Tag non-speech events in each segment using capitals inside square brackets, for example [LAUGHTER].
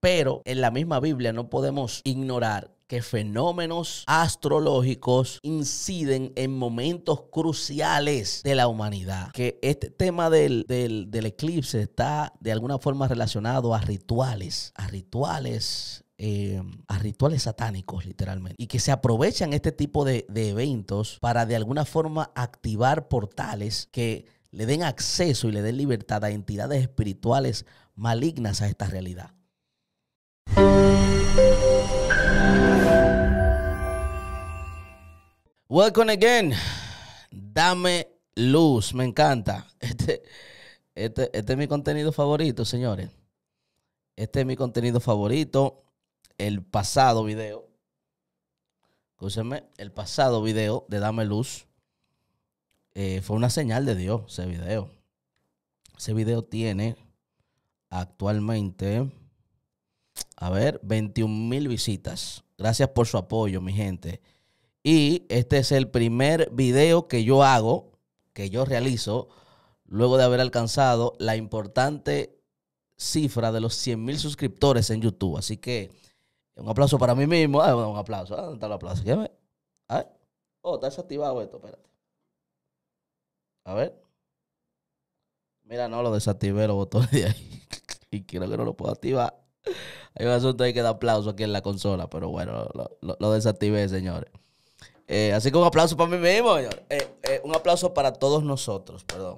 Pero en la misma Biblia no podemos ignorar que fenómenos astrológicos inciden en momentos cruciales de la humanidad. Que este tema del, eclipse está de alguna forma relacionado a rituales, a rituales em, a rituales satánicos, literalmente. Y que se aprovechan este tipo de, eventos para de alguna forma activar portales que le den acceso y le den libertad a entidades espirituales malignas a esta realidad. Welcome again. Dame luz. Me encanta. Este, este, este es mi contenido favorito, señores. Este es mi contenido favorito. El pasado video. Escúchame, el pasado video de Dame Luz eh, fue una señal de Dios, ese video. Ese video tiene actualmente a ver, 21 mil visitas. Gracias por su apoyo, mi gente. Y este es el primer video que yo hago, que yo realizo, luego de haber alcanzado la importante cifra de los 100 mil suscriptores en YouTube. Así que un aplauso para mí mismo. Ah, un aplauso. Ah, ¿Dónde aplauso? Ay. Oh, está desactivado esto, espérate. A ver. Mira, no lo desactivé los botones de ahí. [LAUGHS] y creo que no lo puedo activar. Hay un asunto ahí que da aplauso aquí en la consola, pero bueno, lo, desactivé, señores. Eh, así que un aplauso para mí mismo, señor. Eh, eh, un aplauso para todos nosotros, perdón.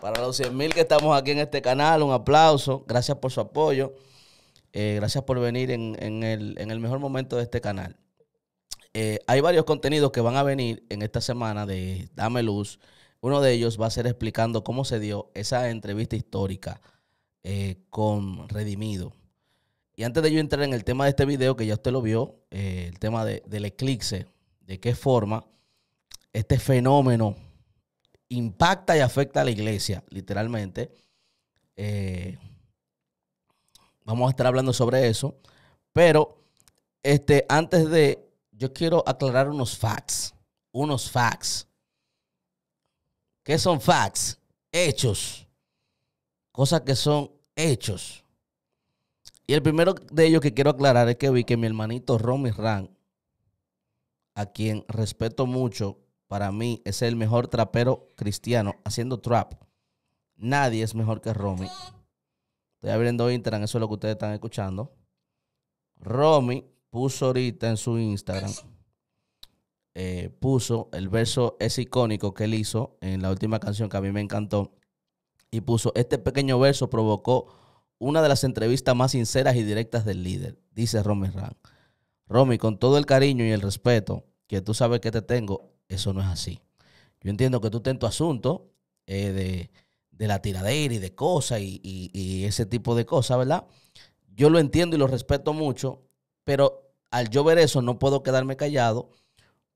Para los 100.000 que estamos aquí en este canal, un aplauso. Gracias por su apoyo. gracias por venir en, el, mejor momento de este canal. hay varios contenidos que van a venir en esta semana de Dame Luz. Uno de ellos va a ser explicando cómo se dio esa entrevista histórica con Redimido. Y antes de yo entrar en el tema de este video, que ya usted lo vio, eh, el tema del eclipse, de qué forma este fenómeno impacta y afecta a la iglesia, literalmente. Eh, vamos a estar hablando sobre eso. Pero este, antes de, yo quiero aclarar unos facts. Unos facts. ¿Qué son facts? Hechos. Cosas que son hechos. Y el primero de ellos que quiero aclarar es que vi que mi hermanito Romy Ran, a quien respeto mucho, para mí es el mejor trapero cristiano haciendo trap. Nadie es mejor que Romy. Estoy abriendo Instagram, eso es lo que ustedes están escuchando. Romy puso ahorita en su Instagram, eh, puso el verso es icónico que él hizo en la última canción que a mí me encantó. Y puso, este pequeño verso provocó una de las entrevistas más sinceras y directas del líder, dice Romy Rand. Romy, con todo el cariño y el respeto que tú sabes que te tengo, eso no es así. Yo entiendo que tú ten tu asunto eh, de, la tiradera y de cosas y, y ese tipo de cosas, ¿verdad? Yo lo entiendo y lo respeto mucho, pero al yo ver eso no puedo quedarme callado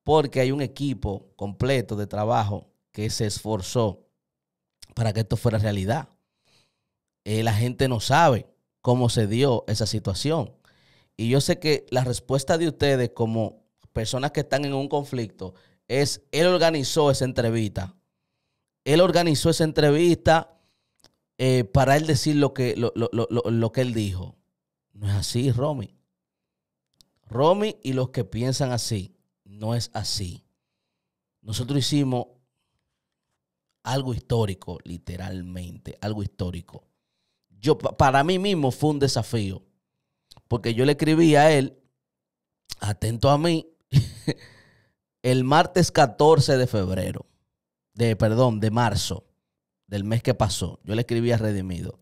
porque hay un equipo completo de trabajo que se esforzó para que esto fuera realidad. Eh, la gente no sabe cómo se dio esa situación. Y yo sé que la respuesta de ustedes como personas que están en un conflicto es, él organizó esa entrevista. Él organizó esa entrevista eh, para él decir lo que, lo, lo que él dijo. No es así, Romy. Romy y los que piensan así, no es así. Nosotros hicimos algo histórico, literalmente, algo histórico yo, para mí mismo fue un desafío. Porque yo le escribí a él, atento a mí, [LAUGHS] el martes 14 de febrero, de, perdón, de marzo, del mes que pasó. Yo le escribí a Redimido.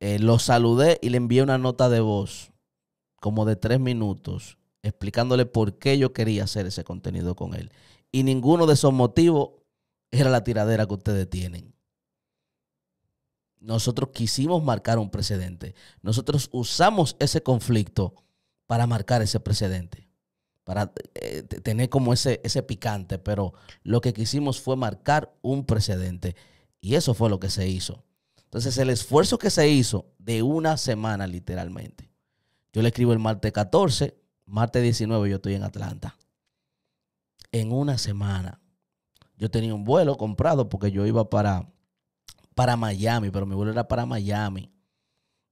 Eh, lo saludé y le envié una nota de voz, como de tres minutos, explicándole por qué yo quería hacer ese contenido con él. Y ninguno de esos motivos era la tiradera que ustedes tienen nosotros quisimos marcar un precedente. Nosotros usamos ese conflicto para marcar ese precedente, para eh, tener como ese, ese picante, pero lo que quisimos fue marcar un precedente. Y eso fue lo que se hizo. Entonces el esfuerzo que se hizo de una semana literalmente. Yo le escribo el martes 14, martes 19 yo estoy en Atlanta. En una semana. Yo tenía un vuelo comprado porque yo iba para para Miami, pero mi vuelo era para Miami.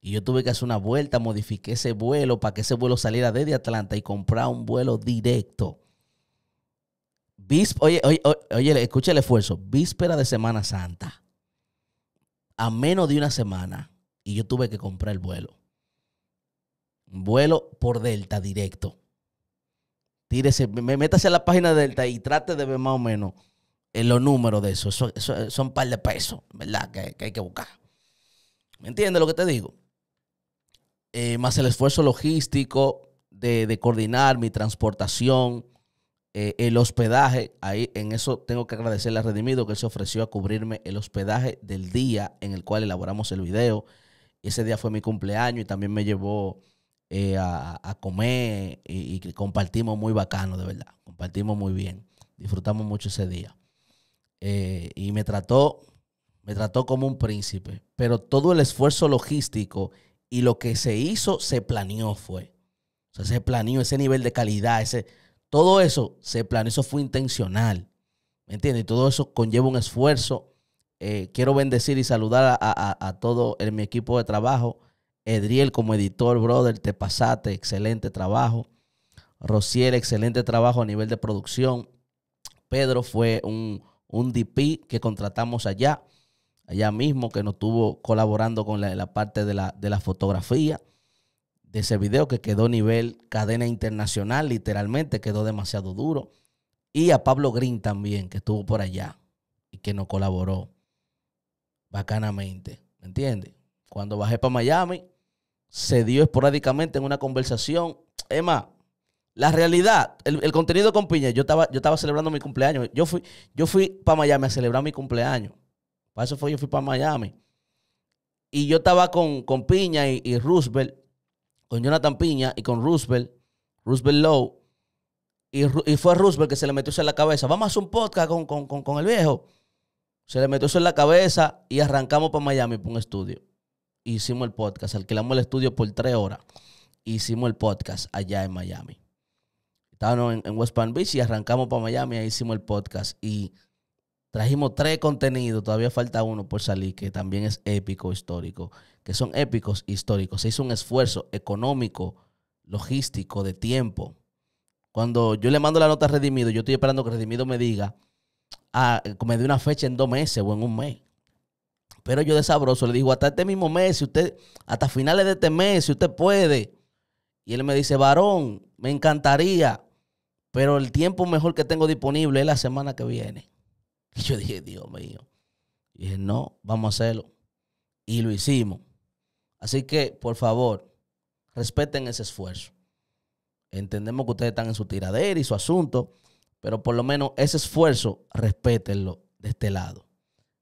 Y yo tuve que hacer una vuelta, modifiqué ese vuelo para que ese vuelo saliera desde Atlanta y comprar un vuelo directo. oye, oye, oye, escucha el esfuerzo. Víspera de Semana Santa. A menos de una semana. Y yo tuve que comprar el vuelo. Un vuelo por Delta directo. Tírese, métase a la página Delta y trate de ver más o menos en los números de eso. son un par de pesos, ¿verdad? Que, hay que buscar. ¿Me entiendes lo que te digo? Eh, más el esfuerzo logístico de, coordinar mi transportación, eh, el hospedaje. Ahí en eso tengo que agradecerle a Redimido que se ofreció a cubrirme el hospedaje del día en el cual elaboramos el video. Ese día fue mi cumpleaños y también me llevó eh, a, comer y, y compartimos muy bacano, de verdad. Compartimos muy bien. Disfrutamos mucho ese día. Eh, y me trató, me trató como un príncipe. Pero todo el esfuerzo logístico y lo que se hizo se planeó fue. se planeó ese nivel de calidad, ese, todo eso se planeó, eso fue intencional. ¿Me entiendes? Y todo eso conlleva un esfuerzo. Eh, quiero bendecir y saludar a, todo mi equipo de trabajo. Edriel como editor, brother, te pasaste, excelente trabajo. Rociel, excelente trabajo a nivel de producción. Pedro fue un, un DP que contratamos allá, allá mismo, que nos estuvo colaborando con la, parte de la, de la fotografía de ese video que quedó a nivel cadena internacional, literalmente quedó demasiado duro. Y a Pablo Green también, que estuvo por allá y que nos colaboró bacanamente. ¿Me entiendes? Cuando bajé para Miami, se dio esporádicamente en una conversación. Emma, la realidad, el, contenido con piña, yo estaba, yo estaba celebrando mi cumpleaños. Yo fui, yo fui para Miami a celebrar mi cumpleaños. Para eso fue, yo fui para Miami. Y yo estaba con, con Piña y, Roosevelt, con Jonathan Piña y con Roosevelt, Roosevelt Lowe. Y, fue Roosevelt que se le metió eso en la cabeza. Vamos a hacer un podcast con, el viejo. Se le metió eso en la cabeza y arrancamos para Miami, para un estudio. Hicimos el podcast, alquilamos el estudio por tres horas. Hicimos el podcast allá en Miami estábamos en, West Palm Beach y arrancamos para Miami, ahí hicimos el podcast y trajimos tres contenidos, todavía falta uno por salir, que también es épico, histórico, que son épicos, históricos. Se hizo un esfuerzo económico, logístico, de tiempo. Cuando yo le mando la nota a Redimido, yo estoy esperando que Redimido me diga, ah, me dé una fecha en dos meses o en un mes. Pero yo de sabroso le digo, hasta este mismo mes, si usted, hasta finales de este mes, si usted puede. Y él me dice, varón, me encantaría, pero el tiempo mejor que tengo disponible es la semana que viene. [LAUGHS] Y yo dije, Dios mío. Y dije, no, vamos a hacerlo. Y lo hicimos. Así que, por favor, respeten ese esfuerzo. Entendemos que ustedes están en su tiradera y su asunto, pero por lo menos ese esfuerzo, respétenlo de este lado.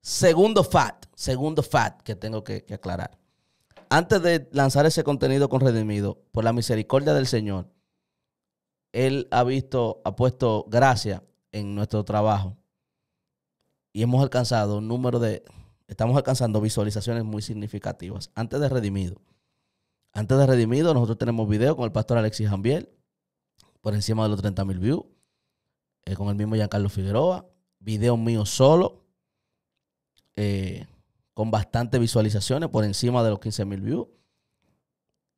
Segundo fat, segundo fat que tengo que aclarar. Antes de lanzar ese contenido con Redimido, por la misericordia del Señor, él ha visto, ha puesto gracia en nuestro trabajo y hemos alcanzado un número de, estamos alcanzando visualizaciones muy significativas. Antes de Redimido, antes de Redimido, nosotros tenemos video con el pastor Alexis Jambiel, por encima de los 30 mil views, eh, con el mismo Giancarlo Figueroa, video mío solo, eh, con bastantes visualizaciones, por encima de los 15 mil views.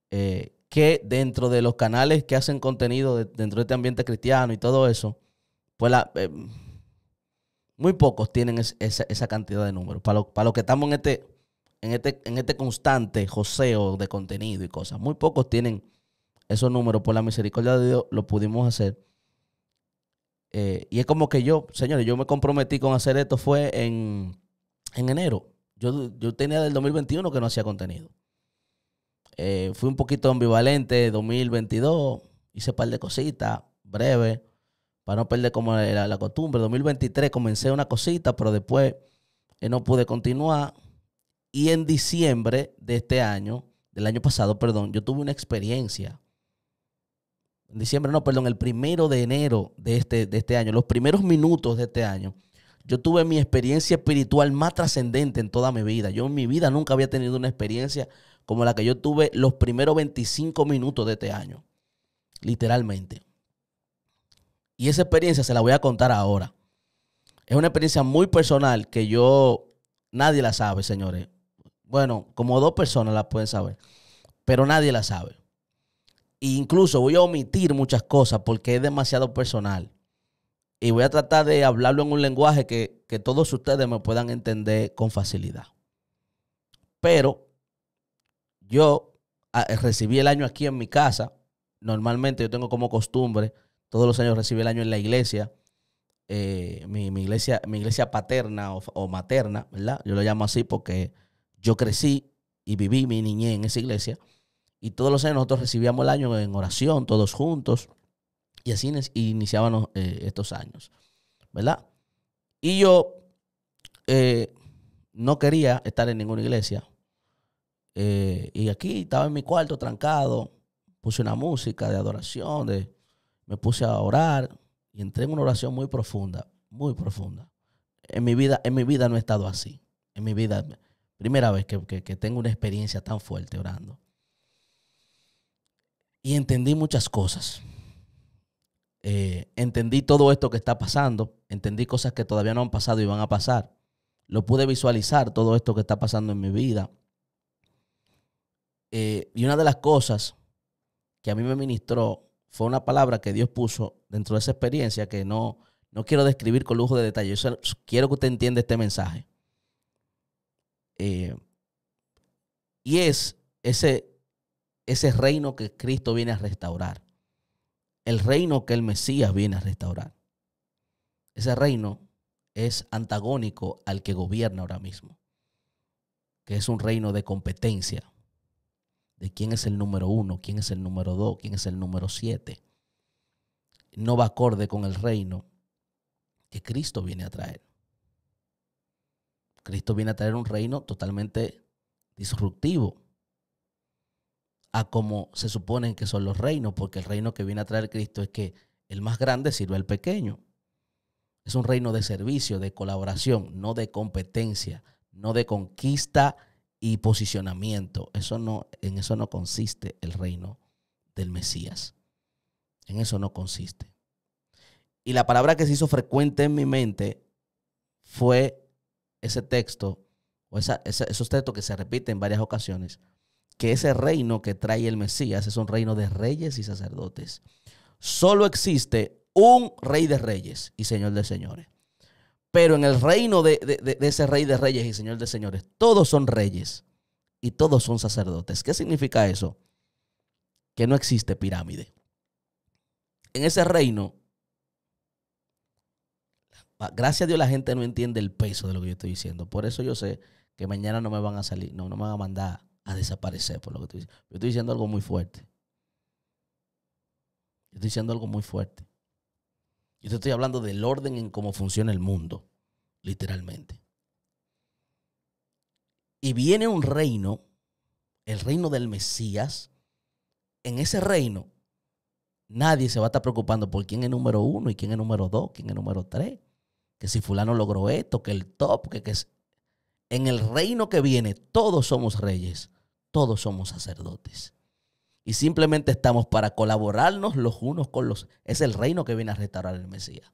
Eh, que dentro de los canales que hacen contenido dentro de este ambiente cristiano y todo eso, pues la, eh, muy pocos tienen esa, cantidad de números. Para los lo que estamos en este, en, este, en este constante joseo de contenido y cosas, muy pocos tienen esos números. Por la misericordia de Dios lo pudimos hacer. Eh, y es como que yo, señores, yo me comprometí con hacer esto fue en, enero. Yo, yo tenía del 2021 que no hacía contenido. Eh, fui un poquito ambivalente 2022, hice un par de cositas, breve, para no perder como la, la costumbre. 2023 comencé una cosita, pero después eh, no pude continuar. Y en diciembre de este año, del año pasado, perdón, yo tuve una experiencia. En diciembre, no, perdón, el primero de enero de este, de este año, los primeros minutos de este año, yo tuve mi experiencia espiritual más trascendente en toda mi vida. Yo en mi vida nunca había tenido una experiencia como la que yo tuve los primeros 25 minutos de este año. Literalmente. Y esa experiencia se la voy a contar ahora. Es una experiencia muy personal que yo, nadie la sabe, señores. Bueno, como dos personas la pueden saber, pero nadie la sabe. E incluso voy a omitir muchas cosas porque es demasiado personal. Y voy a tratar de hablarlo en un lenguaje que, que todos ustedes me puedan entender con facilidad. Pero yo eh, recibí el año aquí en mi casa. Normalmente yo tengo como costumbre, todos los años recibí el año en la iglesia. Eh, mi, iglesia, mi iglesia paterna o, materna, ¿verdad? Yo lo llamo así porque yo crecí y viví mi niñez en esa iglesia. Y todos los años nosotros recibíamos el año en oración, todos juntos. Y así iniciábamos eh, estos años, ¿verdad? Y yo no quería estar en ninguna iglesia. Eh, y aquí estaba en mi cuarto trancado, puse una música de adoración, me puse a orar y entré en una oración muy profunda, muy profunda. En mi vida, en mi vida no he estado así. En mi vida, primera vez que, tengo una experiencia tan fuerte orando. Y entendí muchas cosas. Eh, entendí todo esto que está pasando, entendí cosas que todavía no han pasado y van a pasar. Lo pude visualizar todo esto que está pasando en mi vida eh, y una de las cosas que a mí me ministró fue una palabra que Dios puso dentro de esa experiencia que no, no quiero describir con lujo de detalle. quiero que usted entienda este mensaje. Eh, y es ese, ese reino que Cristo viene a restaurar. El reino que el Mesías viene a restaurar. Ese reino es antagónico al que gobierna ahora mismo, que es un reino de competencia, de quién es el número uno, quién es el número dos, quién es el número siete. No va acorde con el reino que Cristo viene a traer. Cristo viene a traer un reino totalmente disruptivo a como se suponen que son los reinos, porque el reino que viene a traer Cristo es que el más grande sirve al pequeño. Es un reino de servicio, de colaboración, no de competencia, no de conquista y posicionamiento. Eso no, en eso no consiste el reino del Mesías. En eso no consiste. Y la palabra que se hizo frecuente en mi mente fue ese texto, o esa, esos textos que se repiten en varias ocasiones, que ese reino que trae el Mesías es un reino de reyes y sacerdotes. Solo existe un rey de reyes y señor de señores. Pero en el reino de, ese rey de reyes y señor de señores, todos son reyes y todos son sacerdotes. ¿Qué significa eso? Que no existe pirámide. En ese reino, gracias a Dios la gente no entiende el peso de lo que yo estoy diciendo. Por eso yo sé que mañana no me van a salir, no, me van a mandar a desaparecer por lo que estoy diciendo. Yo estoy diciendo algo muy fuerte. estoy diciendo algo muy fuerte. Yo te estoy hablando del orden en cómo funciona el mundo, literalmente. Y viene un reino, el reino del Mesías. En ese reino, nadie se va a estar preocupando por quién es número uno y quién es número dos, quién es número tres. Que si fulano logró esto, que el top, que, que es... En el reino que viene, todos somos reyes, todos somos sacerdotes y simplemente estamos para colaborarnos los unos con los... Es el reino que viene a restaurar el Mesías.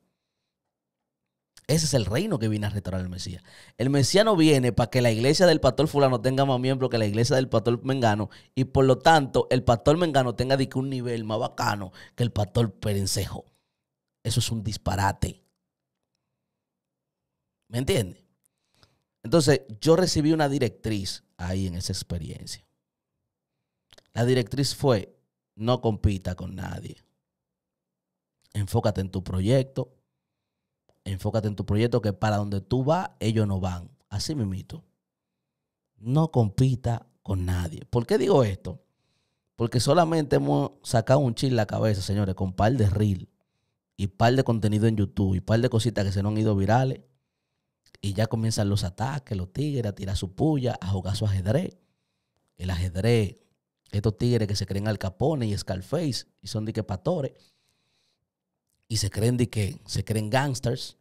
Ese es el reino que viene a restaurar el Mesías. El Mesías no viene para que la iglesia del pastor fulano tenga más miembros que la iglesia del pastor mengano y por lo tanto el pastor mengano tenga de que un nivel más bacano que el pastor perencejo. Eso es un disparate. ¿Me entiendes? Entonces yo recibí una directriz ahí en esa experiencia. La directriz fue, no compita con nadie. Enfócate en tu proyecto. Enfócate en tu proyecto que para donde tú vas, ellos no van. Así mismito. No compita con nadie. ¿Por qué digo esto? Porque solamente hemos sacado un chill la cabeza, señores, con par de reel y par de contenido en YouTube y par de cositas que se nos han ido virales. Y ya comienzan los ataques, los tigres a tirar su puya, a jugar su ajedrez. El ajedrez estos tigres que se creen al Capone y Scarface y son de que patores y se creen de que se creen gangsters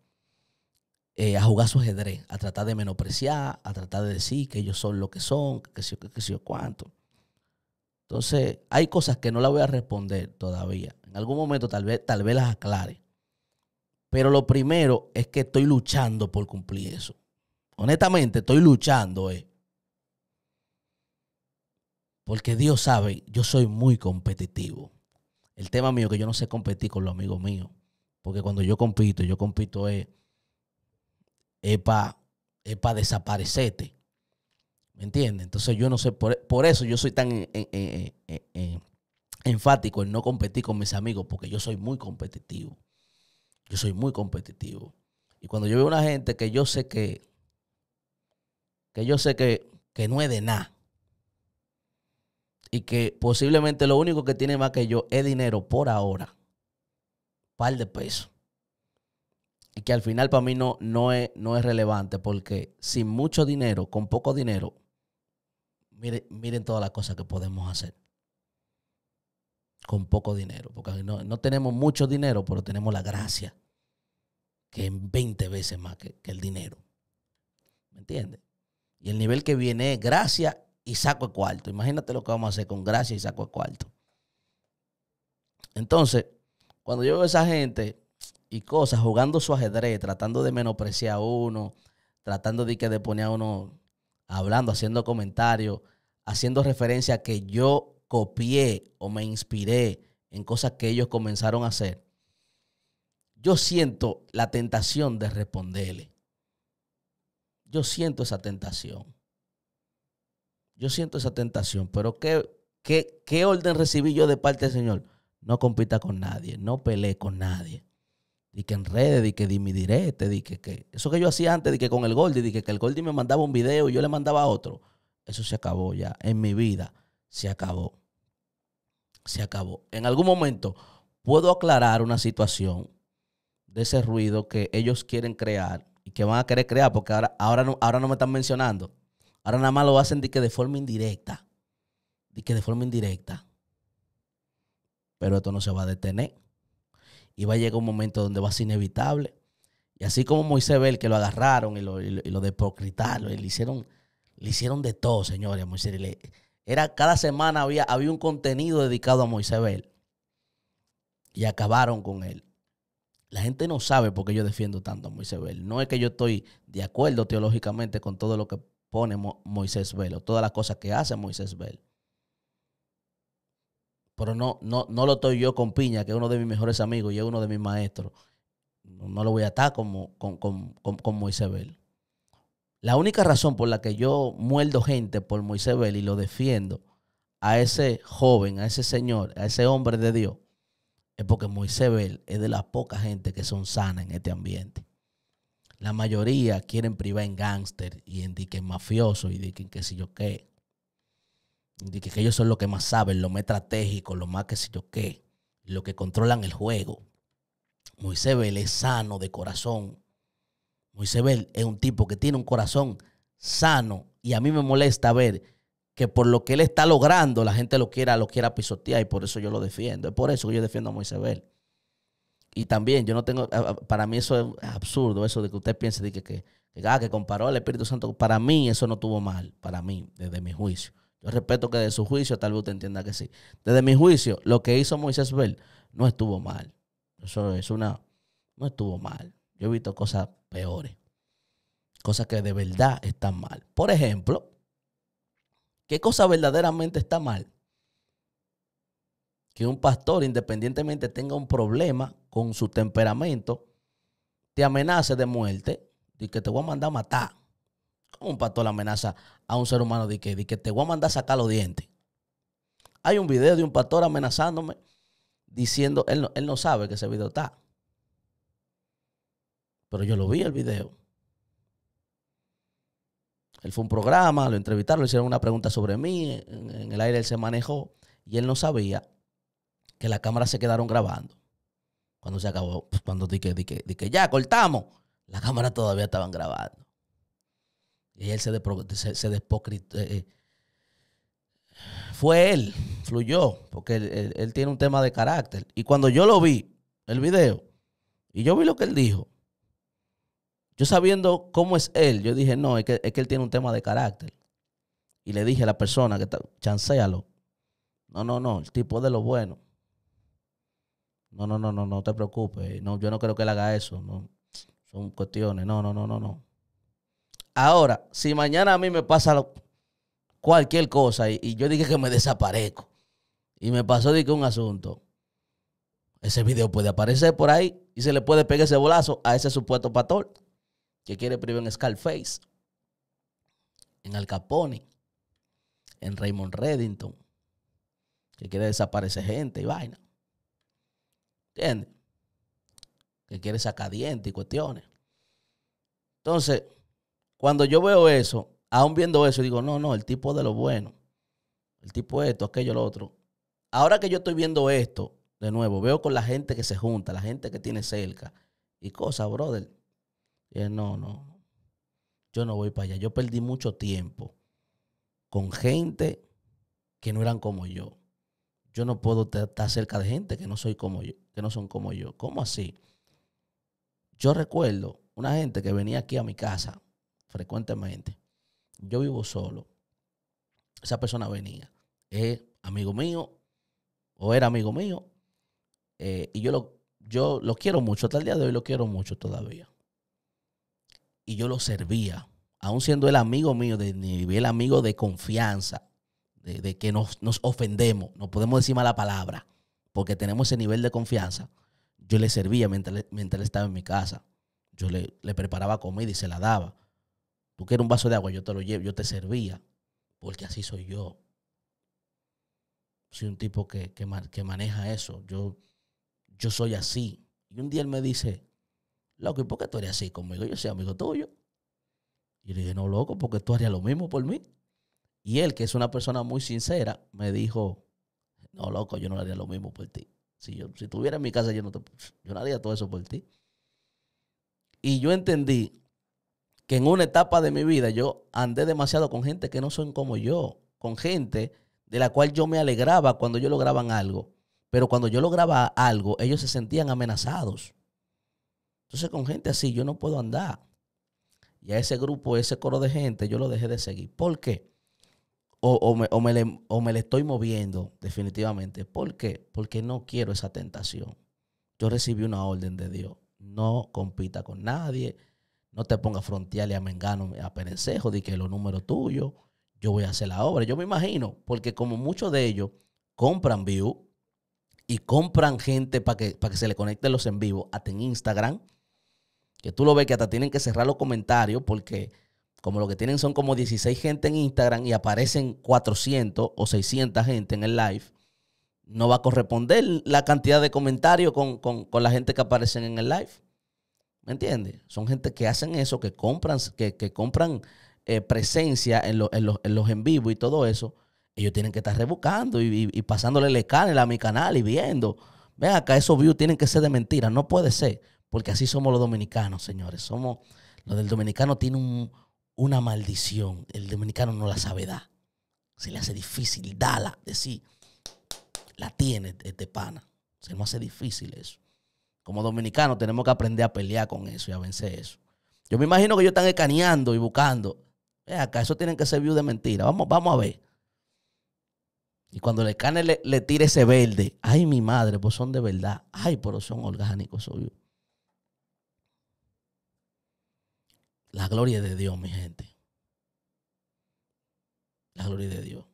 eh, a jugar su ajedrez, a tratar de menospreciar, a tratar de decir que ellos son lo que son, que sé que, yo cuánto. Entonces, hay cosas que no las voy a responder todavía. En algún momento tal vez, tal vez las aclare. Pero lo primero es que estoy luchando por cumplir eso. Honestamente, estoy luchando eh, porque Dios sabe, yo soy muy competitivo. El tema mío es que yo no sé competir con los amigos míos. Porque cuando yo compito, yo compito es, para pa desaparecerte. ¿Me entiendes? Entonces yo no sé, por, eso yo soy tan eh, eh, eh, enfático en no competir con mis amigos, porque yo soy muy competitivo. Yo soy muy competitivo. Y cuando yo veo una gente que yo sé que, que yo sé que, que no es de nada, y que posiblemente lo único que tiene más que yo es dinero por ahora, par de pesos. Y que al final para mí no, no, es, no es relevante porque sin mucho dinero, con poco dinero, miren, todas las cosas que podemos hacer. Con poco dinero, porque no, no tenemos mucho dinero, pero tenemos la gracia, que en 20 veces más que, que el dinero. ¿Me entiendes? Y el nivel que viene es gracia y saco el cuarto. Imagínate lo que vamos a hacer con gracia y saco el cuarto. Entonces, cuando yo veo a esa gente y cosas jugando su ajedrez, tratando de menospreciar a uno, tratando de que de a uno hablando, haciendo comentarios, haciendo referencia a que yo copié o me inspiré en cosas que ellos comenzaron a hacer, yo siento la tentación de responderle. Yo siento esa tentación yo siento esa tentación, pero ¿qué, qué, orden recibí yo de parte del Señor? No compita con nadie, no pelee con nadie. y que en redes, di que di mi direte, di que, Eso que yo hacía antes, de que con el Goldi, di que, que el Goldi me mandaba un video y yo le mandaba otro. Eso se acabó ya. En mi vida se acabó. Se acabó. En algún momento puedo aclarar una situación de ese ruido que ellos quieren crear y que van a querer crear porque ahora, ahora no me están mencionando. Ahora nada más lo hacen de que de forma indirecta. De de forma indirecta. Pero esto no se va a detener. Y va a llegar un momento donde va a ser inevitable. Y así como Moisés Bel, que lo agarraron y lo, y le hicieron, le hicieron de todo, señores, a Moisés. era, cada semana había, había un contenido dedicado a Moisés Bel. Y acabaron con él. La gente no sabe por qué yo defiendo tanto a Moisés Bel. No es que yo estoy de acuerdo teológicamente con todo lo que pone Moisés Velo, todas las cosas que hace Moisés Velo. Pero no, no, lo estoy yo con Piña, que es uno de mis mejores amigos y es uno de mis maestros. No, lo voy a estar como, con, con, con, Moisés Velo. La única razón por la que yo muerdo gente por Moisés Velo y lo defiendo a ese joven, a ese señor, a ese hombre de Dios, es porque Moisés Belo es de las pocas gente que son sana en este ambiente la mayoría quieren privar en gángster y en mafioso y en qué sé yo qué. indique que ellos son los que más saben, lo más estratégicos, lo más que sé yo qué, lo que controlan el juego. Moisés Bell es sano de corazón. Moisés Bell es un tipo que tiene un corazón sano y a mí me molesta ver que por lo que él está logrando la gente lo quiera, lo quiera pisotear y por eso yo lo defiendo. Es por eso que yo defiendo a Moisés Bell. Y también, yo no tengo, para mí eso es absurdo, eso de que usted piense de que, que, que, ah, comparó al Espíritu Santo. Para mí eso no estuvo mal, para mí, desde mi juicio. Yo respeto que de su juicio tal vez usted entienda que sí. Desde mi juicio, lo que hizo Moisés Bell no estuvo mal. Eso es una, no estuvo mal. Yo he visto cosas peores, cosas que de verdad están mal. Por ejemplo, ¿qué cosa verdaderamente está mal? que un pastor, independientemente tenga un problema con su temperamento, te amenace de muerte, y que te voy a mandar a matar. ¿Cómo un pastor amenaza a un ser humano de que, de que te voy a mandar a sacar los dientes. Hay un video de un pastor amenazándome, diciendo, él no, sabe que ese video está. Pero yo lo vi el video. Él fue un programa, lo entrevistaron, le hicieron una pregunta sobre mí, en el aire él se manejó y él no sabía que las cámaras se quedaron grabando. Cuando se acabó, pues, cuando dije, ya, cortamos, las cámaras todavía estaban grabando. Y él se, eh, eh, fue él, fluyó, porque él, tiene un tema de carácter. Y cuando yo lo vi, el video, y yo vi lo que él dijo, yo sabiendo cómo es él, yo dije, no, es que, él tiene un tema de carácter. Y le dije a la persona que chancéalo. No, no, no, el tipo de lo bueno. No, no, no, no, no te preocupes. No, yo no creo que él haga eso. Son cuestiones. No, no, no, no, no. Ahora, si mañana a mí me pasa cualquier cosa y, yo dije que me desaparezco y me pasó un asunto, ese video puede aparecer por ahí y se le puede pegar ese bolazo a ese supuesto pastor que quiere privar en Scarface, en Al Capone, en Raymond Reddington, que quiere desaparecer gente y vaina. ¿Entiendes? Que quiere sacar dientes y cuestiones. Entonces, cuando yo veo eso, aún viendo eso, digo, no, no, el tipo de lo bueno. El tipo esto, aquello, lo otro. Ahora que yo estoy viendo esto, de nuevo, veo con la gente que se junta, la gente que tiene cerca y cosas, brother. no, no, yo no voy para allá. Yo perdí mucho tiempo con gente que no eran como yo. Yo no puedo estar cerca de gente que no soy como yo que no son como yo. ¿Cómo así? Yo recuerdo una gente que venía aquí a mi casa frecuentemente. Yo vivo solo. Esa persona venía. Es amigo mío o era amigo mío. Eh, y yo lo, yo lo quiero mucho. Hasta el día de hoy lo quiero mucho todavía. Y yo lo servía. Aún siendo el amigo mío, de el amigo de confianza, de, que nos, nos ofendemos, no podemos decir mala palabra porque tenemos ese nivel de confianza, yo le servía mientras, él estaba en mi casa. Yo le, preparaba comida y se la daba. Tú quieres un vaso de agua, yo te lo llevo, yo te servía, porque así soy yo. Soy un tipo que, que maneja eso. Yo, yo soy así. Y un día él me dice, loco, ¿y por qué tú eres así conmigo? Yo soy amigo tuyo. Y le dije, no, loco, porque tú harías lo mismo por mí. Y él, que es una persona muy sincera, me dijo, no, loco, yo no haría lo mismo por ti. Si yo, si tuviera en mi casa, yo no, yo haría todo eso por ti. Y yo entendí que en una etapa de mi vida yo andé demasiado con gente que no son como yo, con gente de la cual yo me alegraba cuando yo lograban algo, pero cuando yo lograba algo, ellos se sentían amenazados. Entonces con gente así yo no puedo andar. Y a ese grupo, ese coro de gente, yo lo dejé de seguir. ¿Por qué? o, me, o, le, estoy moviendo definitivamente. ¿Por qué? Porque no quiero esa tentación. Yo recibí una orden de Dios. No compita con nadie. No te pongas frontal y a Mengano, a Perencejo, di que los número tuyo. Yo voy a hacer la obra. Yo me imagino, porque como muchos de ellos compran view y compran gente para que, para que se le conecten los en vivo, hasta en Instagram, que tú lo ves que hasta tienen que cerrar los comentarios porque como lo que tienen son como 16 gente en Instagram y aparecen 400 o 600 gente en el live, no va a corresponder la cantidad de comentarios con, la gente que aparecen en el live. ¿Me entiendes? Son gente que hacen eso, que compran, que, compran eh, presencia en, los en vivo y todo eso. Ellos tienen que estar rebuscando y, pasándole el escáner a mi canal y viendo. Ven acá, esos views tienen que ser de mentira. No puede ser, porque así somos los dominicanos, señores. Somos, los del dominicano tiene un, una maldición. El dominicano no la sabe dar. Se le hace difícil, dala, decir, la tiene este pana. Se nos hace difícil eso. Como dominicanos tenemos que aprender a pelear con eso y a vencer eso. Yo me imagino que ellos están escaneando y buscando. Ve acá, eso tienen que ser view de mentira. Vamos, vamos a ver. Y cuando le escane, le, le tire ese verde, ay, mi madre, pues son de verdad. Ay, pero son orgánicos, soy yo. La gloria de Dios, mi gente. La gloria de Dios.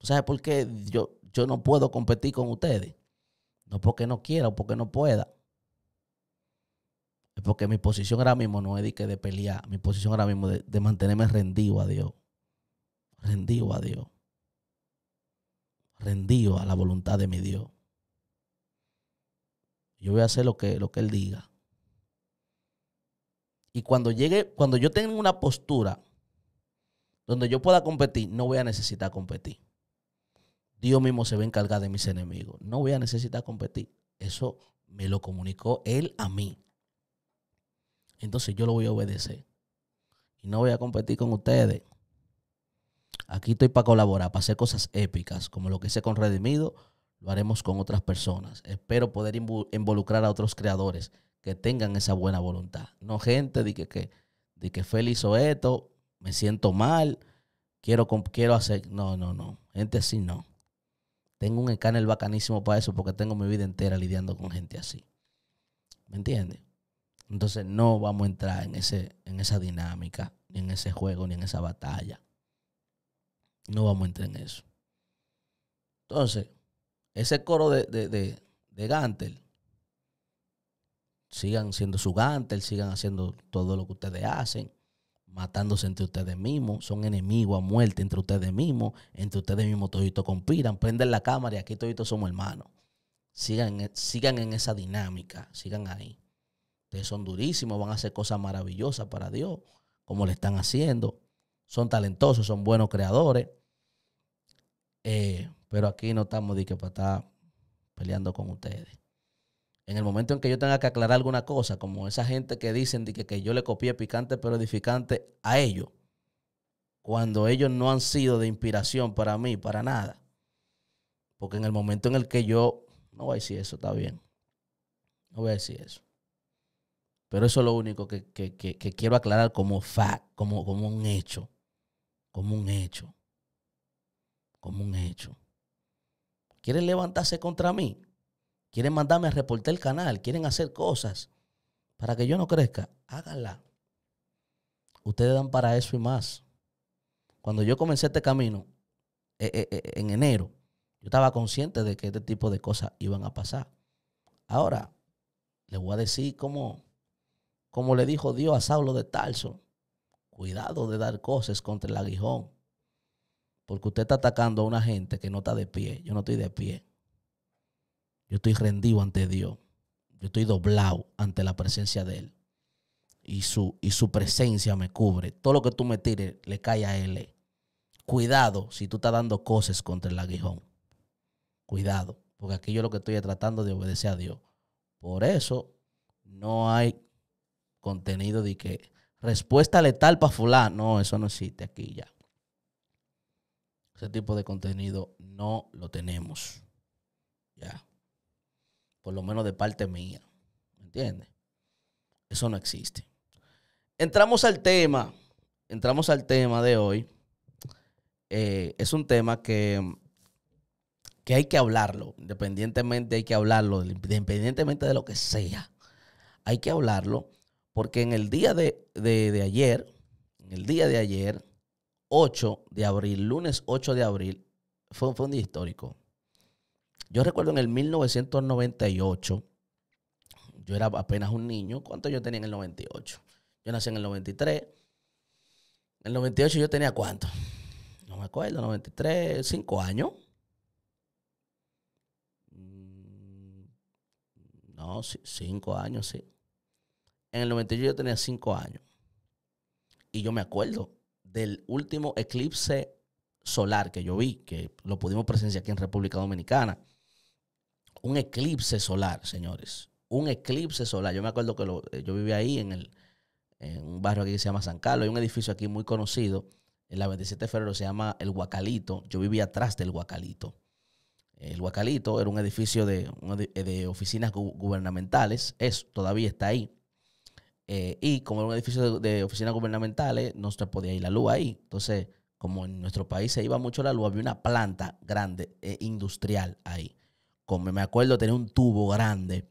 sabes por qué yo, yo no puedo competir con ustedes? No porque no quiera o porque no pueda. Es porque mi posición ahora mismo no es de, que de pelear. Mi posición ahora mismo de, de mantenerme rendido a Dios. Rendido a Dios. Rendido a la voluntad de mi Dios. Yo voy a hacer lo que, lo que Él diga. Y cuando llegue, cuando yo tenga una postura donde yo pueda competir, no voy a necesitar competir. Dios mismo se va a encargar de mis enemigos. No voy a necesitar competir. Eso me lo comunicó Él a mí. Entonces yo lo voy a obedecer. Y no voy a competir con ustedes. Aquí estoy para colaborar, para hacer cosas épicas, como lo que hice con Redimido, lo haremos con otras personas. Espero poder involucrar a otros creadores que tengan esa buena voluntad. No gente de que, que, de que feliz hizo esto, me siento mal, quiero, quiero hacer... No, no, no. Gente así no. Tengo un escáner bacanísimo para eso porque tengo mi vida entera lidiando con gente así. ¿Me entiendes? Entonces no vamos a entrar en, ese, en esa dinámica, ni en ese juego, ni en esa batalla. No vamos a entrar en eso. Entonces, ese coro de, de, de Gantel sigan siendo su gante, sigan haciendo todo lo que ustedes hacen, matándose entre ustedes mismos, son enemigos a muerte entre ustedes mismos, entre ustedes mismos toditos conspiran, prenden la cámara y aquí toditos somos hermanos. Sigan, sigan en esa dinámica, sigan ahí. Ustedes son durísimos, van a hacer cosas maravillosas para Dios, como le están haciendo. Son talentosos, son buenos creadores. Eh, pero aquí no estamos de que para estar peleando con ustedes en el momento en que yo tenga que aclarar alguna cosa, como esa gente que dicen que, yo le copié picante pero edificante a ellos, cuando ellos no han sido de inspiración para mí, para nada. Porque en el momento en el que yo, no voy a decir eso, está bien, no voy a decir eso. Pero eso es lo único que, quiero aclarar como fact, como, como un hecho, como un hecho, como un hecho. ¿Quieren levantarse contra mí? quieren mandarme a reportar el canal, quieren hacer cosas para que yo no crezca, háganla. Ustedes dan para eso y más. Cuando yo comencé este camino eh, eh, eh, en enero, yo estaba consciente de que este tipo de cosas iban a pasar. Ahora, les voy a decir como, como le dijo Dios a Saulo de Tarso, cuidado de dar cosas contra el aguijón, porque usted está atacando a una gente que no está de pie, yo no estoy de pie. Yo estoy rendido ante Dios. Yo estoy doblado ante la presencia de Él. Y su, y su presencia me cubre. Todo lo que tú me tires le cae a Él. Cuidado si tú estás dando cosas contra el aguijón. Cuidado, porque aquí yo lo que estoy tratando de obedecer a Dios. Por eso no hay contenido de que respuesta letal para fulano. No, eso no existe aquí ya. Ese tipo de contenido no lo tenemos. Ya por lo menos de parte mía. ¿Me entiendes? Eso no existe. Entramos al tema, entramos al tema de hoy. Eh, es un tema que, que hay que hablarlo, independientemente hay que hablarlo, independientemente de lo que sea. Hay que hablarlo porque en el día de, ayer, en el día de ayer, 8 de abril, lunes 8 de abril, fue, fue un día histórico. Yo recuerdo en el 1998, yo era apenas un niño. ¿Cuánto yo tenía en el 98? Yo nací en el 93. En el 98 yo tenía cuánto? No me acuerdo, 93, 5 años. Mm, no, 5 años, sí. En el 98 yo tenía 5 años. Y yo me acuerdo del último eclipse solar que yo vi, que lo pudimos presenciar aquí en República Dominicana. Un eclipse solar, señores. Un eclipse solar. Yo me acuerdo que lo, eh, yo vivía ahí en, un barrio aquí que se llama San Carlos. Hay un edificio aquí muy conocido. En la 27 de febrero se llama El Guacalito. Yo vivía atrás del Guacalito. El Guacalito era un edificio de, eh, oficinas gubernamentales. Es, todavía está ahí. Eh, y como era un edificio de, de oficinas gubernamentales, no se podía ir la luz ahí. Entonces como en nuestro país se iba mucho la luz, había una planta grande, e industrial ahí. Como me acuerdo, tenía un tubo grande,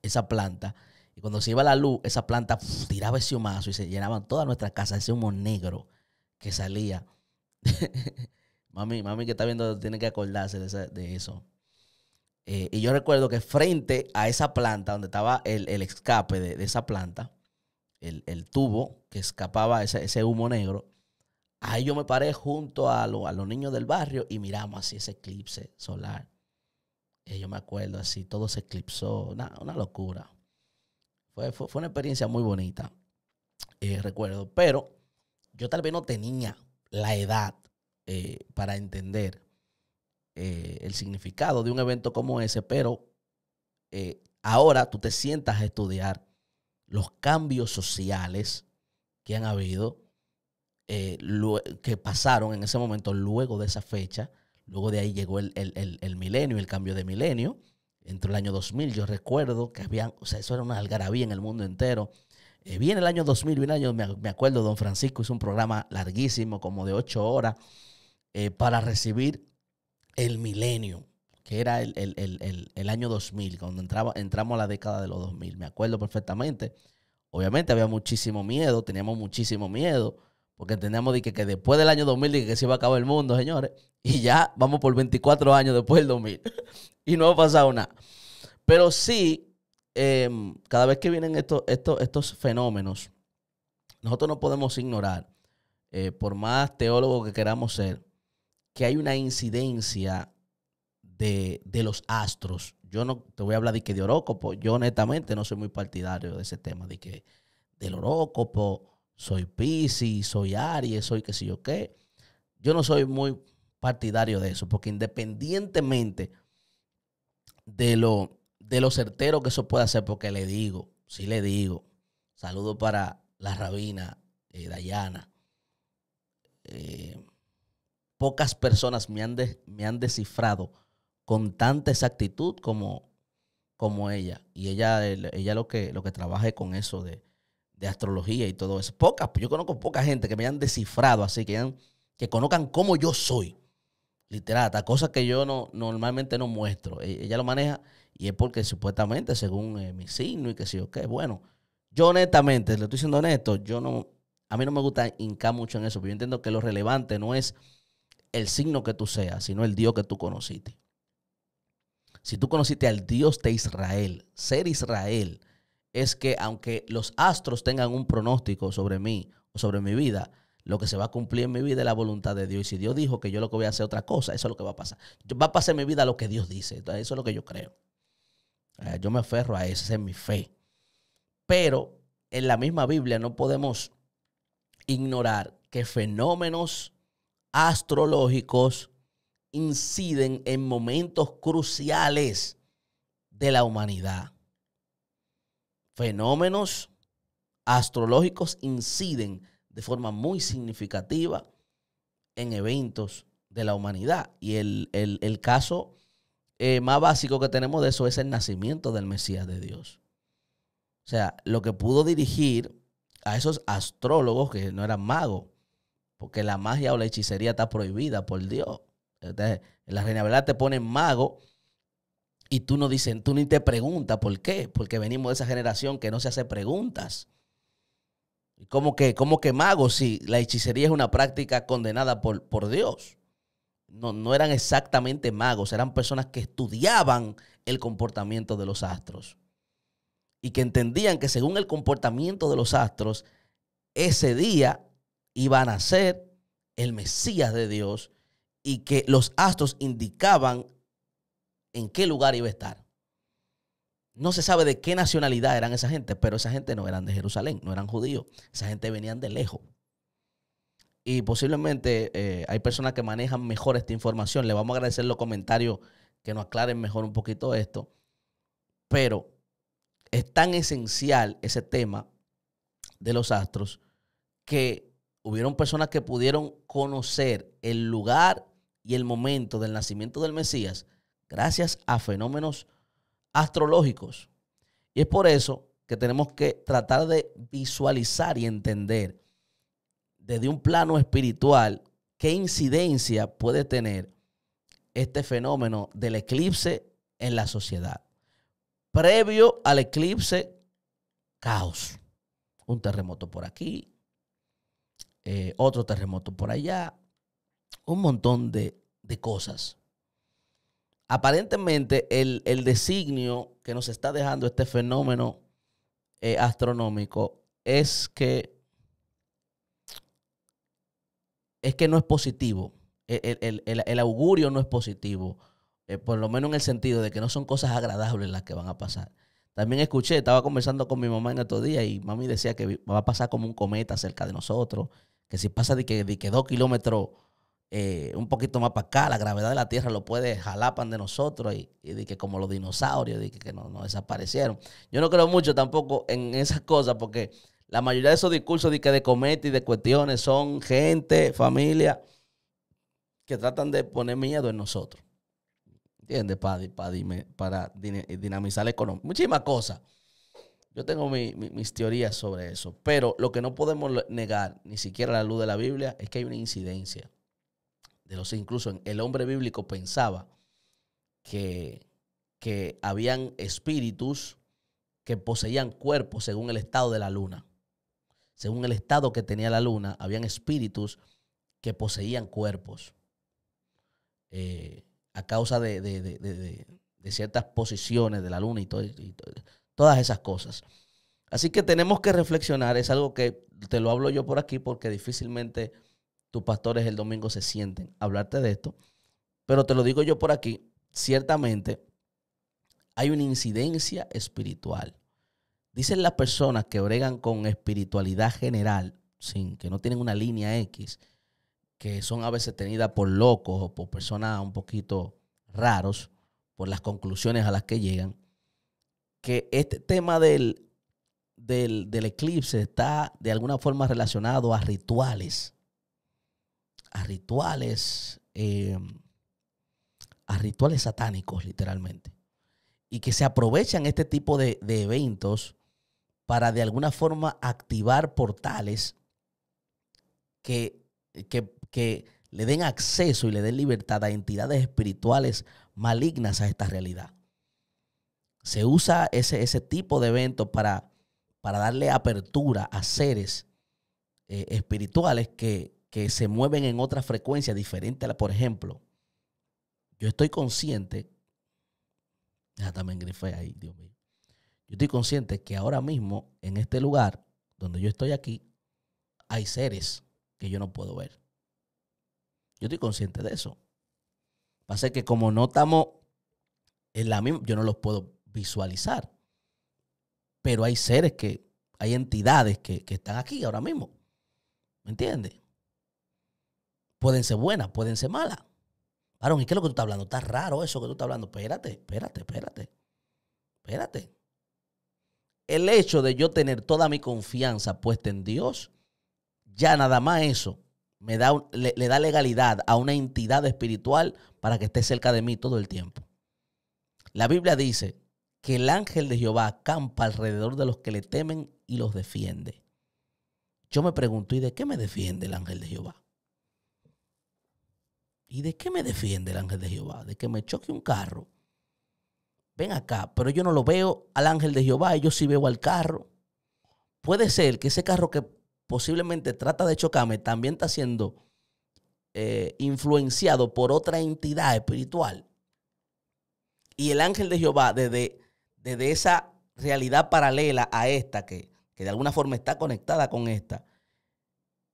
esa planta. Y cuando se iba la luz, esa planta tiraba ese humazo y se llenaban toda nuestra casa. ese humo negro que salía. [LAUGHS] mami, mami que está viendo, tiene que acordarse de, eso. Eh, y yo recuerdo que frente a esa planta, donde estaba el, escape de, esa planta, el, tubo que escapaba ese humo negro, Ahí yo me paré junto a, los niños del barrio y miramos así ese eclipse solar. yo me acuerdo así, todo se eclipsó, una, una locura. Fue, una experiencia muy bonita, eh, recuerdo. Pero yo tal vez no tenía la edad eh, para entender eh, el significado de un evento como ese, pero ahora tú te sientas a estudiar los cambios sociales que han habido eh, que pasaron en ese momento, luego de esa fecha, luego de ahí llegó el, el, el, el milenio, el cambio de milenio, entre el año 2000, yo recuerdo que habían, o sea, eso era una algarabía en el mundo entero. Eh, viene el año 2000, viene año, me, acuerdo, don Francisco hizo un programa larguísimo, como de ocho horas, eh, para recibir el milenio, que era el, año 2000, cuando entraba, entramos a la década de los 2000, me acuerdo perfectamente. Obviamente había muchísimo miedo, teníamos muchísimo miedo porque entendíamos que, después del año 2000 que se iba a acabar el mundo, señores, y ya vamos por 24 años después del 2000 [LAUGHS] y no ha pasado nada. Pero sí, em, cada vez que vienen estos, estos, estos fenómenos, nosotros no podemos ignorar, eh, por más teólogo que queramos ser, que hay una incidencia de, los astros. Yo no te voy a hablar de que de horóscopo. Yo honestamente no soy muy partidario de ese tema, de que del horóscopo soy Pisces, soy Aries, soy qué sé yo qué. Yo no soy muy partidario de eso, porque independientemente de lo, de certero que eso pueda ser, porque le digo, sí le digo, saludo para la rabina eh, Dayana. Eh, pocas personas me han, me han descifrado con tanta exactitud como, como ella. Y ella, ella lo, que, lo que trabaja con eso de, de astrología y todo eso. Pocas, yo conozco poca gente que me hayan descifrado así, que, que conozcan cómo yo soy. literata, cosa cosas que yo no, normalmente no muestro. E, ella lo maneja y es porque supuestamente, según eh, mi signo y que sí, ok, bueno. Yo honestamente, le estoy siendo honesto, yo no, a mí no me gusta hincar mucho en eso, pero yo entiendo que lo relevante no es el signo que tú seas, sino el Dios que tú conociste. Si tú conociste al Dios de Israel, ser Israel, es que aunque los astros tengan un pronóstico sobre mí o sobre mi vida, lo que se va a cumplir en mi vida es la voluntad de Dios. Y si Dios dijo que yo lo que voy a hacer otra cosa, eso es lo que va a pasar. Va a pasar en mi vida lo que Dios dice. eso es lo que yo creo. yo me aferro a eso, esa es mi fe. Pero en la misma Biblia no podemos ignorar que fenómenos astrológicos inciden en momentos cruciales de la humanidad fenómenos astrológicos inciden de forma muy significativa en eventos de la humanidad. Y el, caso eh, más básico que tenemos de eso es el nacimiento del Mesías de Dios. O sea, lo que pudo dirigir a esos astrólogos que no eran magos, porque la magia o la hechicería está prohibida por Dios. Entonces, la Reina te ponen mago y tú no dicen, tú ni te preguntas por qué, porque venimos de esa generación que no se hace preguntas. ¿Cómo que, cómo que mago si la hechicería es una práctica condenada por, por Dios? No, no eran exactamente magos, eran personas que estudiaban el comportamiento de los astros y que entendían que según el comportamiento de los astros, ese día iba a nacer el Mesías de Dios y que los astros indicaban en qué lugar iba a estar. No se sabe de qué nacionalidad eran esa gente, pero esa gente no eran de Jerusalén, no eran judíos. Esa gente venían de lejos. Y posiblemente eh, hay personas que manejan mejor esta información. Le vamos a agradecer los comentarios que nos aclaren mejor un poquito esto. Pero es tan esencial ese tema de los astros que hubieron personas que pudieron conocer el lugar y el momento del nacimiento del Mesías gracias a fenómenos astrológicos. Y es por eso que tenemos que tratar de visualizar y entender desde un plano espiritual qué incidencia puede tener este fenómeno del eclipse en la sociedad. Previo al eclipse, caos. Un terremoto por aquí, eh, otro terremoto por allá, un montón de cosas aparentemente el, designio que nos está dejando este fenómeno eh, astronómico es que es que no es positivo. E, el, augurio no es positivo, eh, por lo menos en el sentido de que no son cosas agradables las que van a pasar. También escuché, estaba conversando con mi mamá en otro día y mami decía que va a pasar como un cometa cerca de nosotros, que si pasa de que, de que dos kilómetros eh, un poquito más para acá, la gravedad de la Tierra lo puede jalar de nosotros y, de que como los dinosaurios, de que, nos no desaparecieron. Yo no creo mucho tampoco en esas cosas porque la mayoría de esos discursos de que de cometa y de cuestiones son gente, familia, que tratan de poner miedo en nosotros. ¿Entiendes? Para, para, para dinamizar la economía. Muchísimas cosas. Yo tengo mis teorías sobre eso. Pero lo que no podemos negar, ni siquiera la luz de la Biblia, es que hay una incidencia incluso el hombre bíblico pensaba que, que habían espíritus que poseían cuerpos según el estado de la luna. Según el estado que tenía la luna, habían espíritus que poseían cuerpos eh, a causa de, ciertas posiciones de la luna y, todas esas cosas. Así que tenemos que reflexionar, es algo que te lo hablo yo por aquí porque difícilmente tus pastores el domingo se sienten a hablarte de esto. Pero te lo digo yo por aquí, ciertamente hay una incidencia espiritual. Dicen las personas que bregan con espiritualidad general, sin que no tienen una línea X, que son a veces tenidas por locos o por personas un poquito raros, por las conclusiones a las que llegan, que este tema del, del, del eclipse está de alguna forma relacionado a rituales a rituales, eh, a rituales satánicos, literalmente. Y que se aprovechan este tipo de, eventos para de alguna forma activar portales que, le den acceso y le den libertad a entidades espirituales malignas a esta realidad. Se usa ese, ese tipo de eventos para, para darle apertura a seres eh, espirituales que, que se mueven en otra frecuencia diferente a la, por ejemplo, yo estoy consciente, ya también ahí, Dios mío, yo estoy consciente que ahora mismo en este lugar donde yo estoy aquí, hay seres que yo no puedo ver. Yo estoy consciente de eso. Pasa que como no estamos en la misma, yo no los puedo visualizar. Pero hay seres que, hay entidades que, que están aquí ahora mismo. ¿Me entiendes? Pueden ser buenas, pueden ser malas. Aaron, ¿y qué es lo que tú estás hablando? Está raro eso que tú estás hablando. Espérate, espérate, espérate. Espérate. El hecho de yo tener toda mi confianza puesta en Dios, ya nada más eso me da, le, le da legalidad a una entidad espiritual para que esté cerca de mí todo el tiempo. La Biblia dice que el ángel de Jehová acampa alrededor de los que le temen y los defiende. Yo me pregunto, ¿y de qué me defiende el ángel de Jehová? ¿Y de qué me defiende el ángel de Jehová? ¿De que me choque un carro? Ven acá, pero yo no lo veo al ángel de Jehová, yo sí veo al carro. Puede ser que ese carro que posiblemente trata de chocarme también está siendo eh, influenciado por otra entidad espiritual. Y el ángel de Jehová, desde, esa realidad paralela a esta, que de alguna forma está conectada con esta,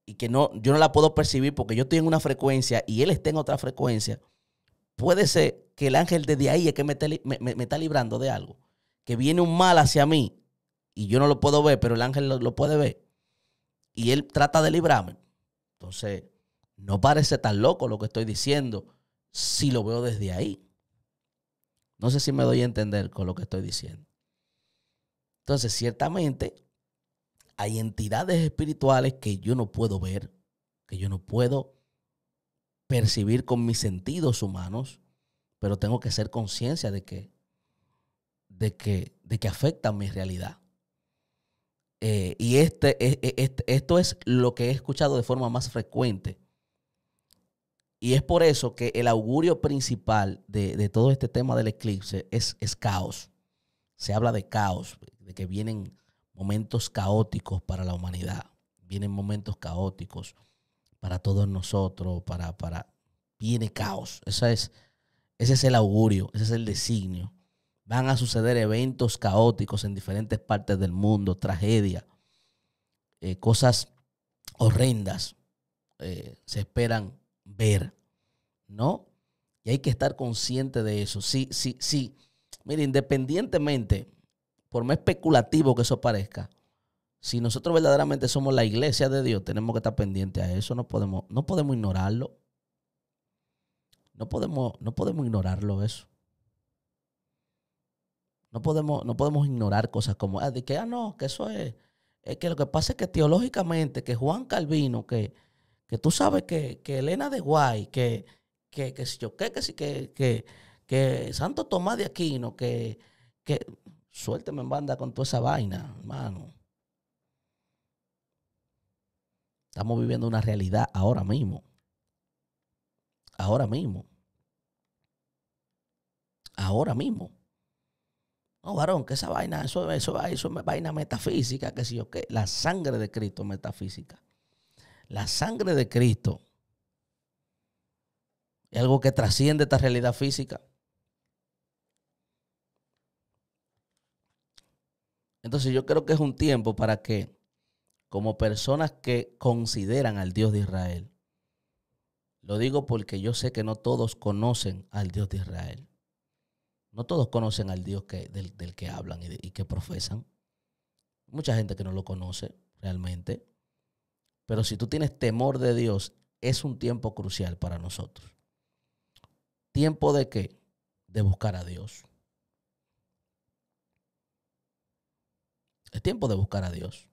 y que no, yo no la puedo percibir porque yo estoy en una frecuencia y él está en otra frecuencia, puede ser que el ángel desde ahí es que me, está, librando de algo, que viene un mal hacia mí y yo no lo puedo ver, pero el ángel lo puede ver y él trata de librarme. Entonces, no parece tan loco lo que estoy diciendo si lo veo desde ahí. No sé si me doy a entender con lo que estoy diciendo. Entonces, ciertamente, hay entidades espirituales que yo no puedo ver, que yo no puedo percibir con mis sentidos humanos, pero tengo que ser conciencia de que, de que, de que afectan mi realidad. Eh, y este, e, e, este, esto es lo que he escuchado de forma más frecuente. Y es por eso que el augurio principal de, todo este tema del eclipse es caos. Se habla de caos, de que vienen momentos caóticos para la humanidad. Vienen momentos caóticos para todos nosotros, para, para, viene caos. Esa es, ese es el augurio, ese es el designio. Van a suceder eventos caóticos en diferentes partes del mundo, tragedia, eh, cosas horrendas eh, se esperan ver, ¿no? Y hay que estar consciente de eso. Sí, sí, sí. Mire, independientemente por más especulativo que eso parezca, si nosotros verdaderamente somos la iglesia de Dios, tenemos que estar pendientes a eso, no podemos, no podemos ignorarlo. No podemos, no podemos ignorarlo eso. No podemos, no podemos ignorar cosas como, ah, que, ah, no, que eso es, que lo que pasa es que teológicamente, que Juan Calvino, que, tú sabes que, Elena de Guay, que, que, que yo, que, que, que, Santo Tomás de Aquino, que, que Suélteme en banda con toda esa vaina, hermano. Estamos viviendo una realidad ahora mismo. Ahora mismo. Ahora mismo. No, varón, que esa vaina, eso, eso, eso es vaina metafísica, que si yo qué. La sangre de Cristo es metafísica. La sangre de Cristo es algo que trasciende esta realidad física. Entonces yo creo que es un tiempo para que, como personas que consideran al Dios de Israel, lo digo porque yo sé que no todos conocen al Dios de Israel. No todos conocen al Dios que, del, que hablan y, que profesan. Mucha gente que no lo conoce realmente. Pero si tú tienes temor de Dios, es un tiempo crucial para nosotros. ¿Tiempo de qué? De buscar a Dios. Es tiempo de buscar a Dios.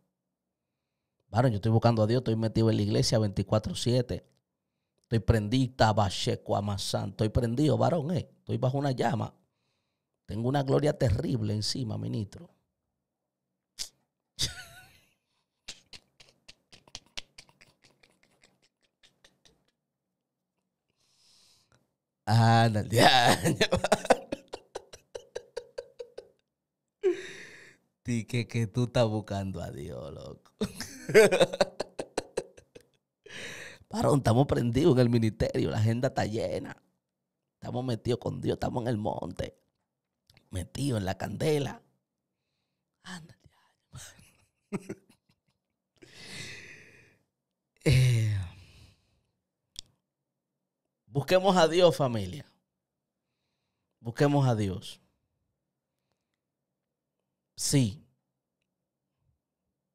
Varón, yo estoy buscando a Dios, estoy metido en la iglesia 24-7. Estoy prendido, tabacheco, santo Estoy prendido, varón, eh. Estoy bajo una llama. Tengo una gloria terrible encima, ministro. [LAUGHS] Ah, no, [LAUGHS] Tí que tú estás buscando a Dios, loco. Parón, [LAUGHS] estamos prendidos en el ministerio, la agenda está llena. Estamos metidos con Dios, estamos en el monte, metidos en la candela. [LAUGHS] Eh, busquemos a Dios, familia. Busquemos a Dios sí,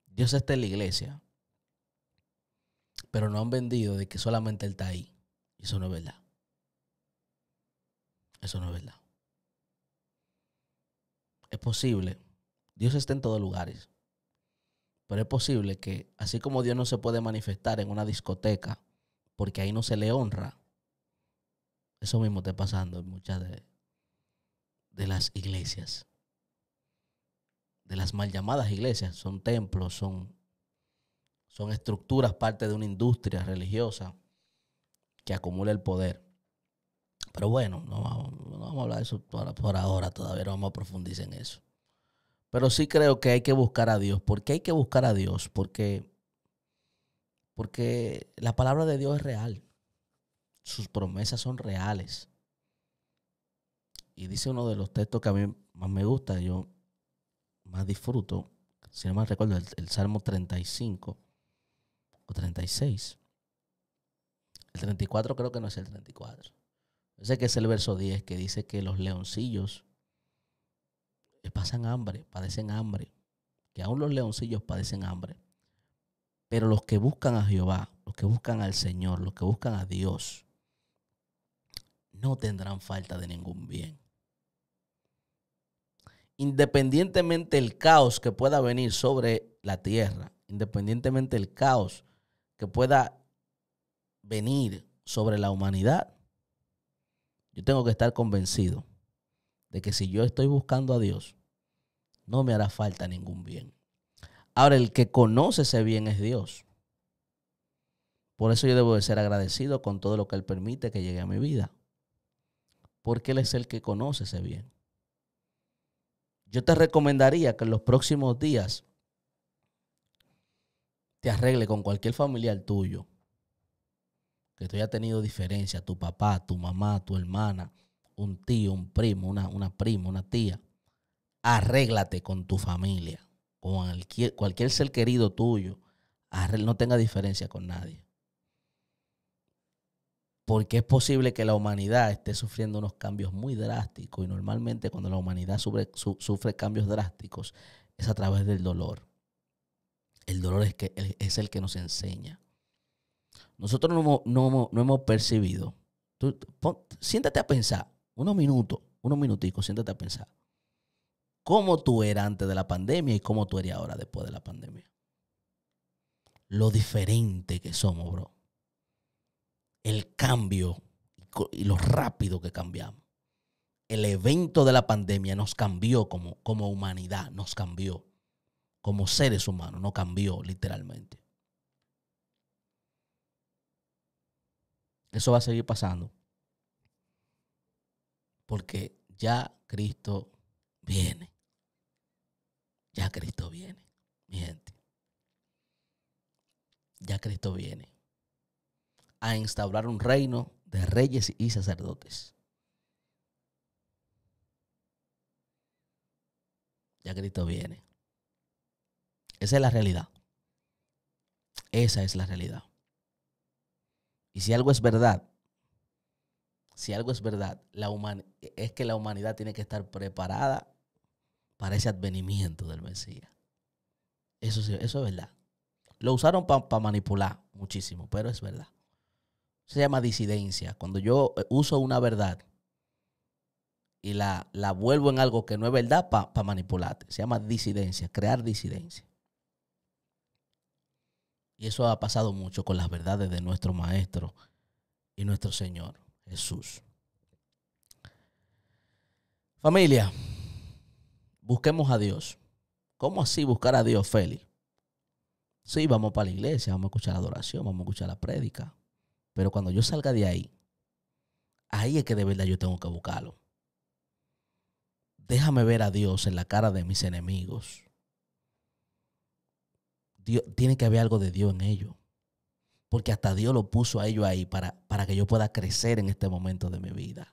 Dios está en la iglesia, pero no han vendido de que solamente Él está ahí. Eso no es verdad. Eso no es verdad. Es posible, Dios está en todos lugares, pero es posible que así como Dios no se puede manifestar en una discoteca porque ahí no se le honra, eso mismo está pasando en muchas de, de las iglesias de las mal llamadas iglesias, son templos, son, son estructuras, parte de una industria religiosa que acumula el poder. Pero bueno, no vamos, a hablar de eso por, por ahora, todavía no vamos a profundizar en eso. Pero sí creo que hay que buscar a Dios. ¿Por qué hay que buscar a Dios? Porque, porque la palabra de Dios es real. Sus promesas son reales. Y dice uno de los textos que a mí más me gusta. Yo más disfruto, si no me recuerdo, el, Salmo 35 o 36. El 34 creo que no es el 34. Yo sé que es el verso 10 que dice que los leoncillos pasan hambre, padecen hambre. Que aún los leoncillos padecen hambre. Pero los que buscan a Jehová, los que buscan al Señor, los que buscan a Dios, no tendrán falta de ningún bien independientemente el caos que pueda venir sobre la tierra, independientemente el caos que pueda venir sobre la humanidad, yo tengo que estar convencido de que si yo estoy buscando a Dios, no me hará falta ningún bien. Ahora, el que conoce ese bien es Dios. Por eso yo debo de ser agradecido con todo lo que Él permite que llegue a mi vida. Porque Él es el que conoce ese bien yo te recomendaría que en los próximos días te arregle con cualquier familiar tuyo que tú hayas tenido diferencia, tu papá, tu mamá, tu hermana, un tío, un primo, una, prima, una tía. Arréglate con tu familia, con cualquier, ser querido tuyo. no tenga diferencia con nadie porque es posible que la humanidad esté sufriendo unos cambios muy drásticos y normalmente cuando la humanidad sufre, cambios drásticos es a través del dolor. El dolor es, que, es el que nos enseña. Nosotros no hemos, percibido. siéntate a pensar, unos minutos, unos minuticos, siéntate a pensar. ¿Cómo tú eras antes de la pandemia y cómo tú eres ahora después de la pandemia? Lo diferente que somos, bro el cambio y lo rápido que cambiamos. El evento de la pandemia nos cambió como, como humanidad, nos cambió. Como seres humanos, nos cambió literalmente. Eso va a seguir pasando. Porque ya Cristo viene. Ya Cristo viene, mi gente. Ya Cristo viene a instaurar un reino de reyes y sacerdotes. Ya Cristo viene. Esa es la realidad. Esa es la realidad. Y si algo es verdad, si algo es verdad, la es que la humanidad tiene que estar preparada para ese advenimiento del Mesías. Eso, eso es verdad. Lo usaron para manipular muchísimo, pero es verdad se llama disidencia. Cuando yo eh, uso una verdad y la, la vuelvo en algo que no es verdad para manipularte. Se llama disidencia, crear disidencia. Y eso ha pasado mucho con las verdades de nuestro Maestro y nuestro Señor Jesús. Familia, busquemos a Dios. ¿Cómo así buscar a Dios, Félix? Sí, vamos para la iglesia, vamos a escuchar la adoración, vamos a escuchar la prédica, pero cuando yo salga de ahí, ahí es que de verdad yo tengo que buscarlo. Déjame ver a Dios en la cara de mis enemigos. Dios, tiene que haber algo de Dios en ellos. Porque hasta Dios lo puso a ellos ahí para, para que yo pueda crecer en este momento de mi vida.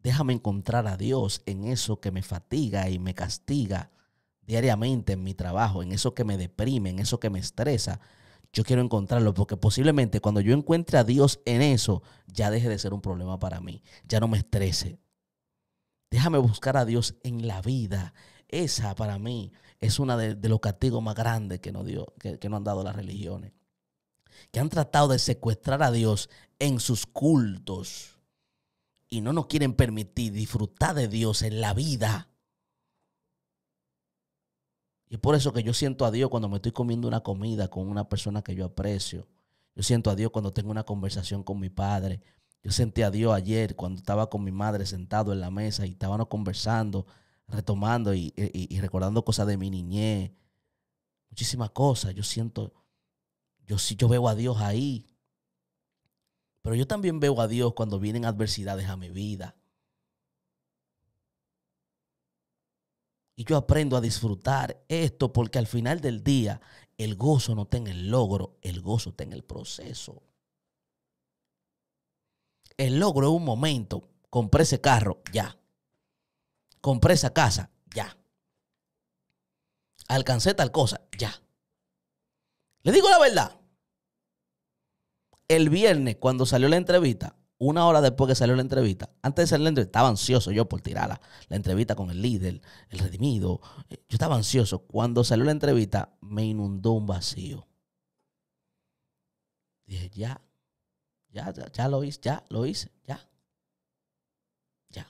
Déjame encontrar a Dios en eso que me fatiga y me castiga diariamente en mi trabajo, en eso que me deprime, en eso que me estresa, yo quiero encontrarlo, porque posiblemente cuando yo encuentre a Dios en eso, ya deje de ser un problema para mí, ya no me estrese. Déjame buscar a Dios en la vida. Esa para mí es una de, los castigos más grandes que, nos dio, que no han dado las religiones. Que han tratado de secuestrar a Dios en sus cultos y no nos quieren permitir disfrutar de Dios en la vida. Y es por eso que yo siento a Dios cuando me estoy comiendo una comida con una persona que yo aprecio. Yo siento a Dios cuando tengo una conversación con mi padre. Yo sentí a Dios ayer cuando estaba con mi madre sentado en la mesa y estábamos conversando, retomando y, recordando cosas de mi niñez. Muchísimas cosas. Yo siento, yo, yo veo a Dios ahí. Pero yo también veo a Dios cuando vienen adversidades a mi vida. y yo aprendo a disfrutar esto porque al final del día el gozo no está en el logro, el gozo está en el proceso. El logro es un momento. Compré ese carro, ya. Compré esa casa, ya. Alcancé tal cosa, ya. Le digo la verdad. El viernes, cuando salió la entrevista, una hora después que salió la entrevista, antes de salir la entrevista, estaba ansioso yo por tirarla. La entrevista con el líder, el redimido. Eh, yo estaba ansioso. Cuando salió la entrevista, me inundó un vacío. Dije, ya, ya, ya, ya lo hice, ya, lo hice, ya. Ya.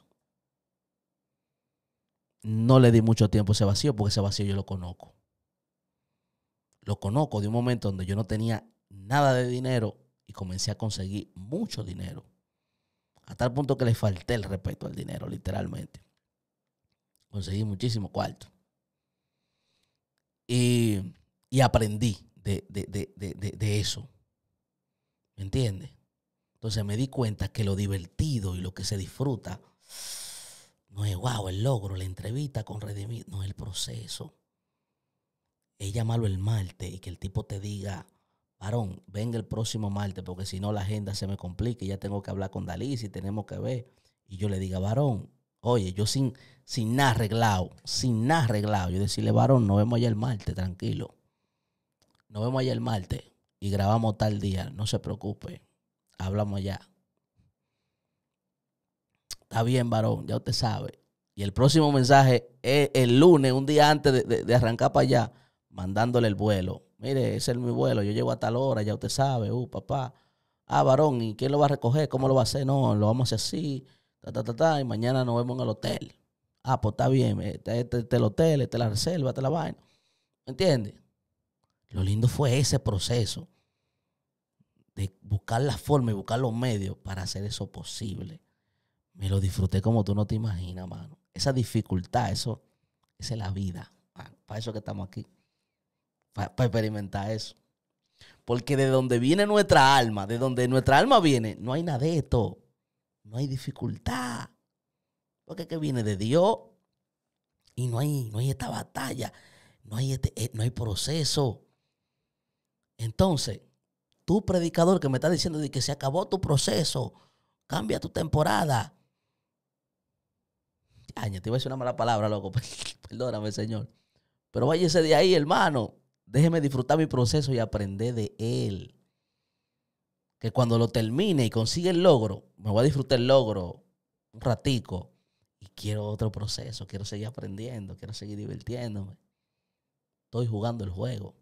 No le di mucho tiempo a ese vacío porque ese vacío yo lo conozco. Lo conozco de un momento donde yo no tenía nada de dinero y comencé a conseguir mucho dinero a tal punto que le falté el respeto al dinero, literalmente. Conseguí muchísimo cuarto. Y, aprendí de, eso. ¿Me entiendes? Entonces me di cuenta que lo divertido y lo que se disfruta no es wow, el logro, la entrevista con Redimir, no es el proceso. Es llamarlo el malte y que el tipo te diga, varón, venga el próximo martes, porque si no la agenda se me complica y ya tengo que hablar con Dalí, si tenemos que ver. Y yo le diga, varón, oye, yo sin, sin nada arreglado, sin nada arreglado, yo decirle, varón, nos vemos allá el martes, tranquilo. Nos vemos allá el martes y grabamos tal día, no se preocupe, hablamos allá. Está bien, varón, ya usted sabe. Y el próximo mensaje es el lunes, un día antes de arrancar para allá, mandándole el vuelo Mire, ese es mi vuelo, yo llego a tal hora, ya usted sabe, uh, papá. Ah, varón, ¿y quién lo va a recoger? ¿Cómo lo va a hacer? No, lo vamos a hacer así, y mañana nos vemos en el hotel. Ah, pues está bien, eh, este, este, es el hotel, este la reserva, este la vaina. ¿Entiendes? Lo lindo fue ese proceso de buscar la forma y buscar los medios para hacer eso posible. Me lo disfruté como tú no te imaginas, mano. Esa dificultad, eso, esa es la vida. Para eso que estamos aquí para experimentar eso. Porque de donde viene nuestra alma, de donde nuestra alma viene, no hay nada de esto. No hay dificultad. Porque que viene de Dios. Y no hay, no hay esta batalla. No hay, este, eh, no hay proceso. Entonces, Tu predicador que me está diciendo de que se acabó tu proceso, cambia tu temporada. Ay, te iba a decir una mala palabra, loco. [LAUGHS] Perdóname, Señor. Pero váyese de ahí, hermano. Déjeme disfrutar mi proceso y aprender de él. Que cuando lo termine y consiga el logro, me voy a disfrutar el logro un ratico y quiero otro proceso, quiero seguir aprendiendo, quiero seguir divirtiéndome. Estoy jugando el juego.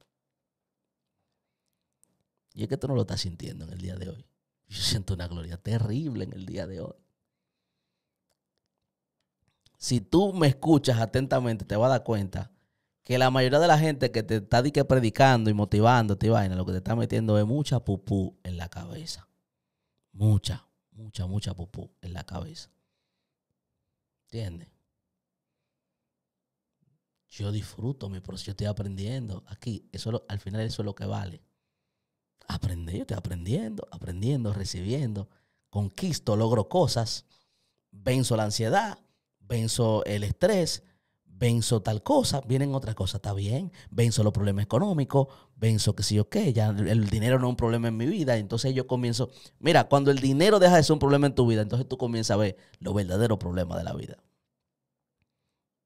Y es que tú no lo estás sintiendo en el día de hoy. [LAUGHS] Yo siento una gloria terrible en el día de hoy. Si tú me escuchas atentamente, te vas a dar cuenta que la mayoría de la gente que te está predicando y motivando, te vaina, lo que te está metiendo es mucha pupú en la cabeza. Mucha, mucha, mucha pupú en la cabeza. ¿Entiendes? Yo disfruto mi proceso, yo estoy aprendiendo. Aquí, eso al final eso es lo que vale. Aprender, yo estoy aprendiendo, aprendiendo, recibiendo. Conquisto, logro cosas. Venzo la ansiedad, venzo el estrés, venzo tal cosa, vienen otras cosas, está bien, venzo los problemas económicos, venzo que sí o qué, ya el dinero no es un problema en mi vida, entonces yo comienzo, mira, cuando el dinero deja de ser un problema en tu vida, entonces tú comienzas a ver los verdaderos problemas de la vida.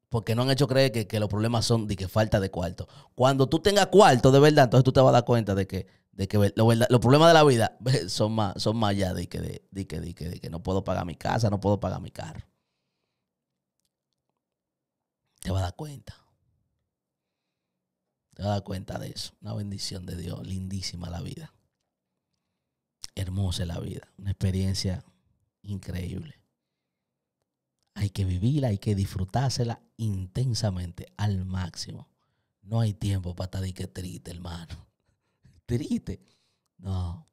Porque no han hecho creer que, los problemas son de que falta de cuarto. Cuando tú tengas cuarto de verdad, entonces tú te vas a dar cuenta de que, de que los problemas de la vida [LAUGHS] son más, son más allá de que, de, que, de que, de que no puedo pagar mi casa, no puedo pagar mi carro te va a dar cuenta. Te vas a dar cuenta de eso. Una bendición de Dios, lindísima la vida. Hermosa la vida, una experiencia increíble. Hay que vivirla, hay que disfrutársela intensamente, al máximo. No hay tiempo para estar de que triste, hermano. [LAUGHS] Triste. No.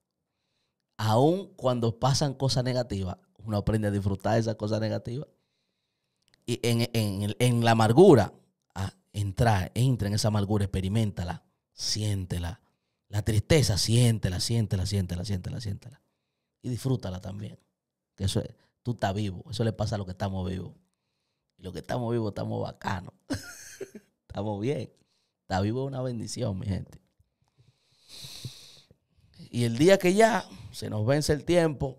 Aún cuando pasan cosas negativas, uno aprende a disfrutar de esas cosas negativas en, en, la amargura, a ah, entrar, entra en esa amargura, experimentala, siéntela. La tristeza, siéntela, siéntela, siéntela, siéntela, siéntela. Y disfrútala también. Que eso es, tú estás vivo, eso le pasa a los que estamos vivos. Y los que estamos vivos estamos bacanos. [LAUGHS] estamos bien. Está vivo es una bendición, mi gente. Y el día que ya se nos vence el tiempo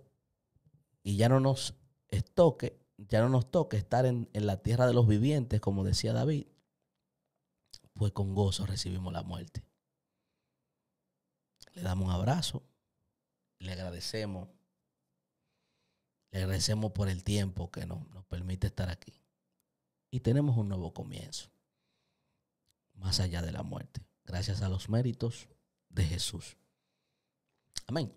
y ya no nos estoque, ya no nos toca estar en, la tierra de los vivientes, como decía David, pues con gozo recibimos la muerte. Le damos un abrazo, le agradecemos, le agradecemos por el tiempo que nos, nos permite estar aquí. Y tenemos un nuevo comienzo, más allá de la muerte, gracias a los méritos de Jesús. Amén.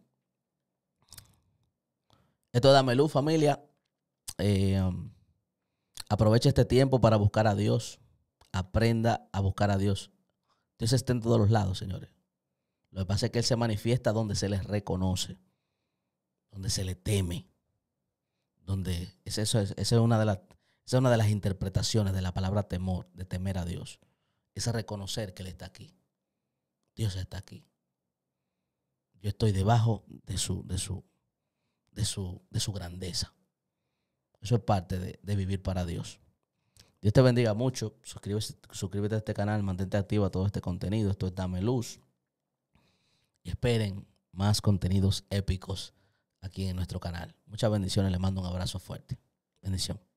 Esto es Luz familia aprovecha um, aproveche este tiempo para buscar a Dios. Aprenda a buscar a Dios. Dios está en todos los lados, señores. Lo que pasa es que Él se manifiesta donde se le reconoce, donde se le teme, donde es eso, es, esa, es una de las, es una de las interpretaciones de la palabra temor, de temer a Dios. Es reconocer que Él está aquí. Dios está aquí. Yo estoy debajo de su, de su, de su, de su grandeza. Eso es parte de, vivir para Dios. Dios te bendiga mucho. Suscríbete, a este canal, mantente activo a todo este contenido. Esto es Dame Luz. Y esperen más contenidos épicos aquí en nuestro canal. Muchas bendiciones. Les mando un abrazo fuerte. Bendición.